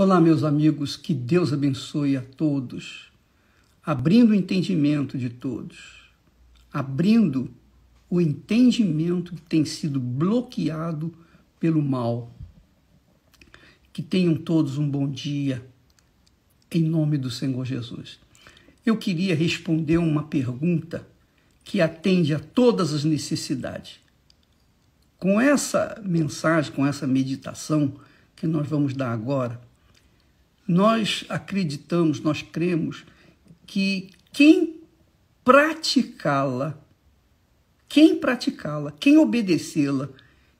Olá, meus amigos, que Deus abençoe a todos, abrindo o entendimento de todos, abrindo o entendimento que tem sido bloqueado pelo mal. Que tenham todos um bom dia, em nome do Senhor Jesus. Eu queria responder uma pergunta que atende a todas as necessidades. Com essa mensagem, com essa meditação que nós vamos dar agora, nós acreditamos, nós cremos que quem praticá-la, quem praticá-la, quem obedecê-la,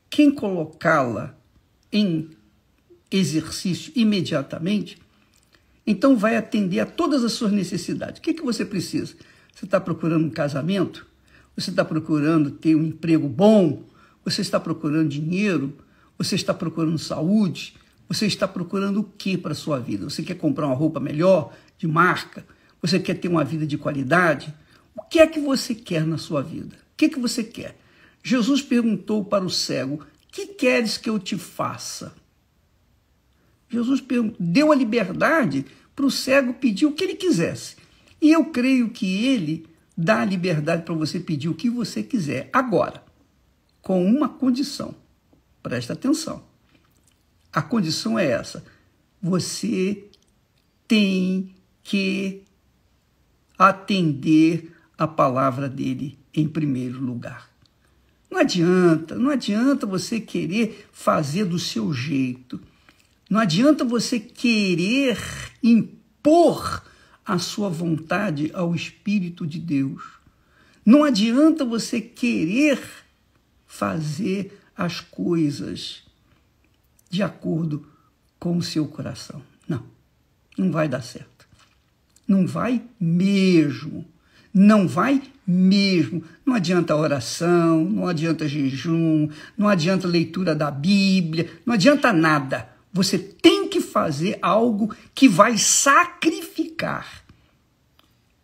quem colocá-la em exercício imediatamente, então vai atender a todas as suas necessidades. O que, é que você precisa? Você está procurando um casamento? Você está procurando ter um emprego bom? Você está procurando dinheiro? Você está procurando saúde? Você está procurando o que para a sua vida? Você quer comprar uma roupa melhor, de marca? Você quer ter uma vida de qualidade? O que é que você quer na sua vida? O que é que você quer? Jesus perguntou para o cego: Que queres que eu te faça? Jesus deu a liberdade para o cego pedir o que ele quisesse. E eu creio que ele dá a liberdade para você pedir o que você quiser agora, com uma condição. Presta atenção. A condição é essa. Você tem que atender a palavra dele em primeiro lugar. Não adianta, não adianta você querer fazer do seu jeito. Não adianta você querer impor a sua vontade ao Espírito de Deus. Não adianta você querer fazer as coisas de acordo com o seu coração. Não, não vai dar certo. Não vai mesmo. Não vai mesmo. Não adianta oração, não adianta jejum, não adianta leitura da Bíblia, não adianta nada. Você tem que fazer algo que vai sacrificar.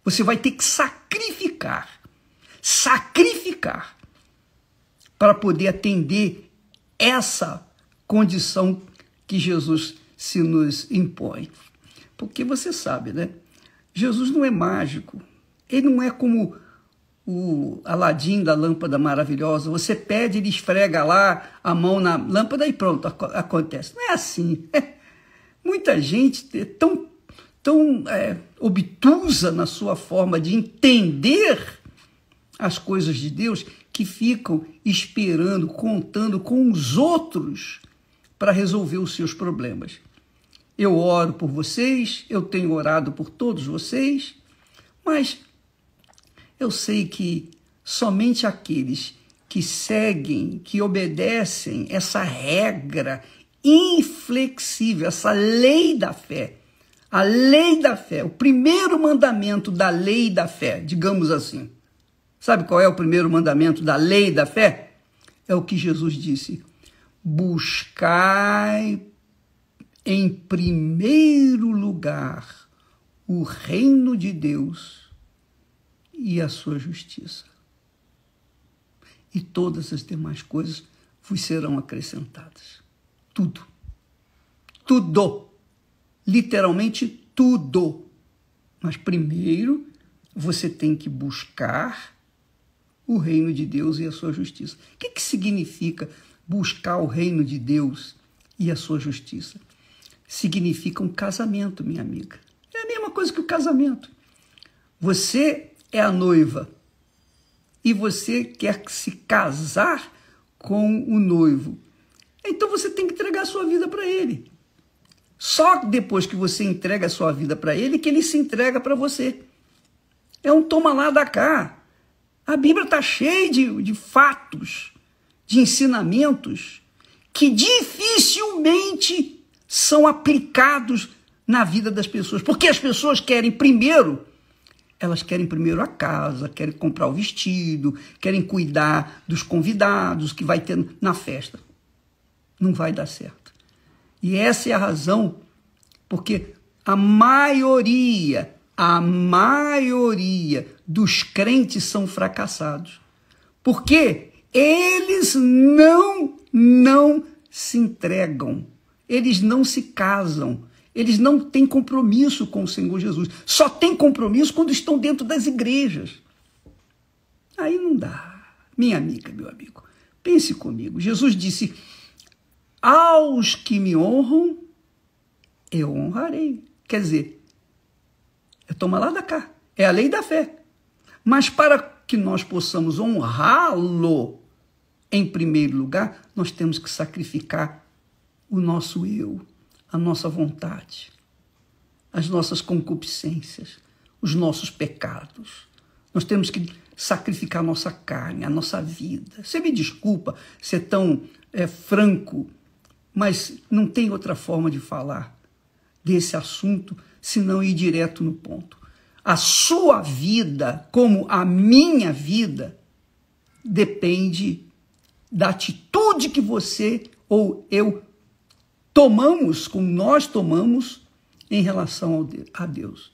Você vai ter que sacrificar. Sacrificar para poder atender essa condição que Jesus se nos impõe. Porque você sabe, né? Jesus não é mágico. Ele não é como o Aladim da lâmpada maravilhosa. Você pede, ele esfrega lá a mão na lâmpada e pronto, acontece. Não é assim. Né? Muita gente é tão, tão é, obtusa na sua forma de entender as coisas de Deus que ficam esperando, contando com os outros para resolver os seus problemas. Eu oro por vocês, eu tenho orado por todos vocês, mas eu sei que somente aqueles que seguem, que obedecem essa regra inflexível, essa lei da fé, a lei da fé, o primeiro mandamento da lei da fé, digamos assim. Sabe qual é o primeiro mandamento da lei da fé? É o que Jesus disse: buscai em primeiro lugar o reino de Deus e a sua justiça. E todas as demais coisas vos serão acrescentadas. Tudo. Tudo. Literalmente tudo. Mas primeiro você tem que buscar o reino de Deus e a sua justiça. O que, que significa buscar o reino de Deus e a sua justiça. Significa um casamento, minha amiga. É a mesma coisa que o casamento. Você é a noiva e você quer se casar com o noivo. Então você tem que entregar a sua vida para ele. Só depois que você entrega a sua vida para ele que ele se entrega para você. É um toma lá da cá. A Bíblia está cheia de, de fatos de ensinamentos que dificilmente são aplicados na vida das pessoas. Porque as pessoas querem primeiro, elas querem primeiro a casa, querem comprar o vestido, querem cuidar dos convidados que vai ter na festa. Não vai dar certo. E essa é a razão porque a maioria, a maioria dos crentes são fracassados. Porque eles não, não se entregam. Eles não se casam. Eles não têm compromisso com o Senhor Jesus. Só têm compromisso quando estão dentro das igrejas. Aí não dá. Minha amiga, meu amigo, pense comigo. Jesus disse: Aos que me honram, eu honrarei. Quer dizer, é toma lá da cá. É a lei da fé. Mas para que nós possamos honrá-lo, em primeiro lugar, nós temos que sacrificar o nosso eu, a nossa vontade, as nossas concupiscências, os nossos pecados. Nós temos que sacrificar a nossa carne, a nossa vida. Você me desculpa ser tão é, franco, mas não tem outra forma de falar desse assunto senão ir direto no ponto. A sua vida, como a minha vida, depende da atitude que você ou eu tomamos, como nós tomamos, em relação a Deus.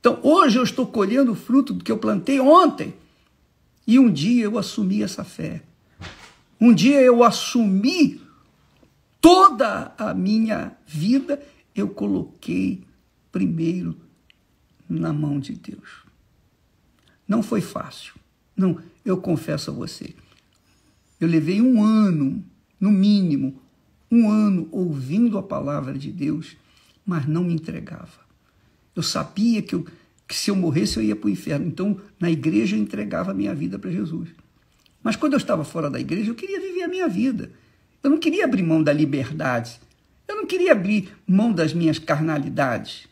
Então, hoje eu estou colhendo o fruto do que eu plantei ontem. E um dia eu assumi essa fé. Um dia eu assumi toda a minha vida, eu coloquei primeiro na mão de Deus. Não foi fácil. Não, eu confesso a você. Eu levei um ano, no mínimo, um ano ouvindo a palavra de Deus, mas não me entregava. Eu sabia que, eu, que se eu morresse eu ia para o inferno. Então, na igreja, eu entregava a minha vida para Jesus. Mas quando eu estava fora da igreja, eu queria viver a minha vida. Eu não queria abrir mão da liberdade. Eu não queria abrir mão das minhas carnalidades,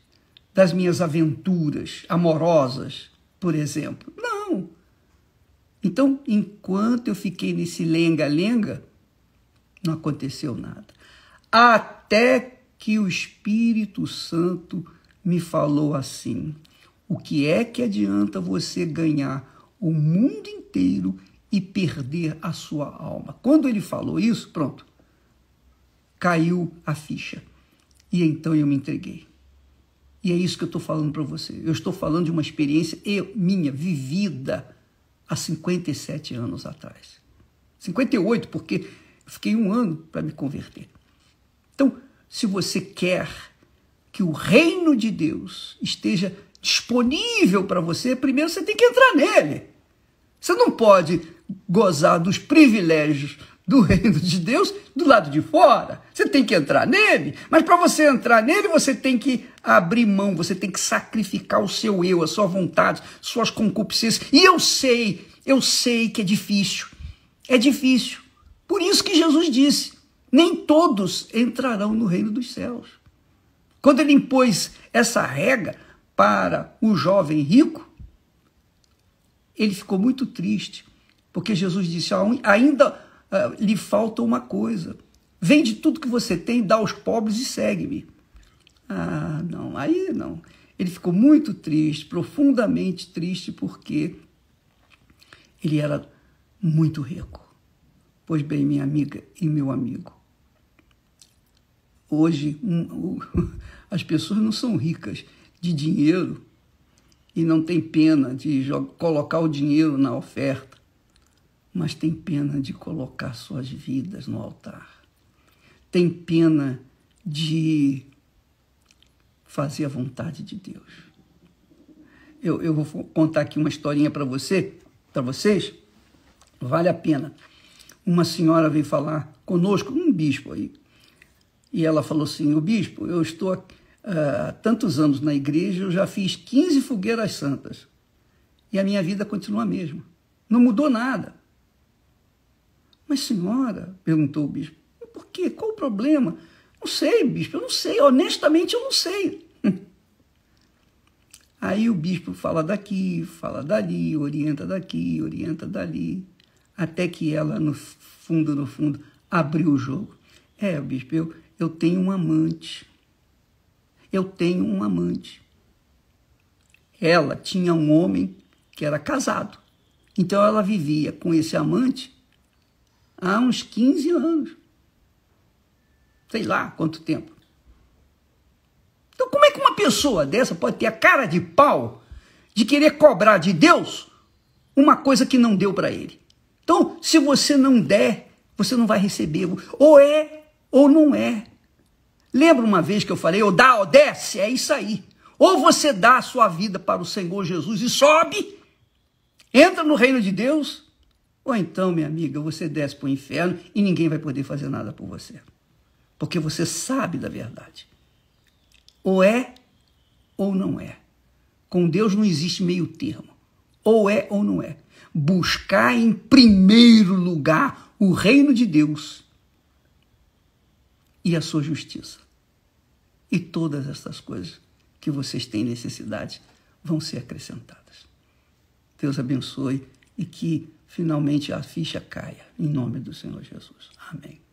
das minhas aventuras amorosas, por exemplo. Não. Então, enquanto eu fiquei nesse lenga-lenga, não aconteceu nada. Até que o Espírito Santo me falou assim: o que é que adianta você ganhar o mundo inteiro e perder a sua alma? Quando ele falou isso, pronto, caiu a ficha. E então eu me entreguei. E é isso que eu estou falando para você. Eu estou falando de uma experiência eu, minha, vivida há 57 anos atrás. 58, porque fiquei um ano para me converter. Então, se você quer que o reino de Deus esteja disponível para você, primeiro você tem que entrar nele. Você não pode gozar dos privilégios do reino de Deus do lado de fora. Você tem que entrar nele, mas para você entrar nele, você tem que abrir mão, você tem que sacrificar o seu eu, a sua vontade, suas concupiscências. E eu sei, eu sei que é difícil. É difícil. Por isso que Jesus disse: nem todos entrarão no reino dos céus. Quando ele impôs essa regra para o jovem rico, ele ficou muito triste, porque Jesus disse: ainda ah, lhe falta uma coisa. Vende tudo que você tem, dá aos pobres e segue-me. Ah, não, aí não. Ele ficou muito triste, profundamente triste, porque ele era muito rico. Pois bem, minha amiga e meu amigo, hoje um, as pessoas não são ricas de dinheiro e não têm pena de colocar o dinheiro na oferta mas tem pena de colocar suas vidas no altar. Tem pena de fazer a vontade de Deus. Eu, eu vou contar aqui uma historinha para você, para vocês. Vale a pena. Uma senhora veio falar conosco, um bispo aí, e ela falou assim: O bispo, eu estou ah, há tantos anos na igreja, eu já fiz 15 fogueiras santas e a minha vida continua a mesma. Não mudou nada. Mas, senhora, perguntou o bispo, por quê? Qual o problema? Não sei, bispo, eu não sei, honestamente eu não sei. Aí o bispo fala daqui, fala dali, orienta daqui, orienta dali, até que ela, no fundo, no fundo, abriu o jogo. É, bispo, eu, eu tenho um amante. Eu tenho um amante. Ela tinha um homem que era casado. Então ela vivia com esse amante há uns 15 anos. Sei lá quanto tempo. Então, como é que uma pessoa dessa pode ter a cara de pau de querer cobrar de Deus uma coisa que não deu para ele? Então, se você não der, você não vai receber. Ou é, ou não é. Lembra uma vez que eu falei, ou dá, ou desce? É isso aí. Ou você dá a sua vida para o Senhor Jesus e sobe, entra no reino de Deus, ou então, minha amiga, você desce para o inferno e ninguém vai poder fazer nada por você. Porque você sabe da verdade. Ou é ou não é. Com Deus não existe meio termo. Ou é ou não é. Buscar em primeiro lugar o reino de Deus e a sua justiça. E todas essas coisas que vocês têm necessidade vão ser acrescentadas. Deus abençoe e que finalmente a ficha caia, em nome do Senhor Jesus. Amém.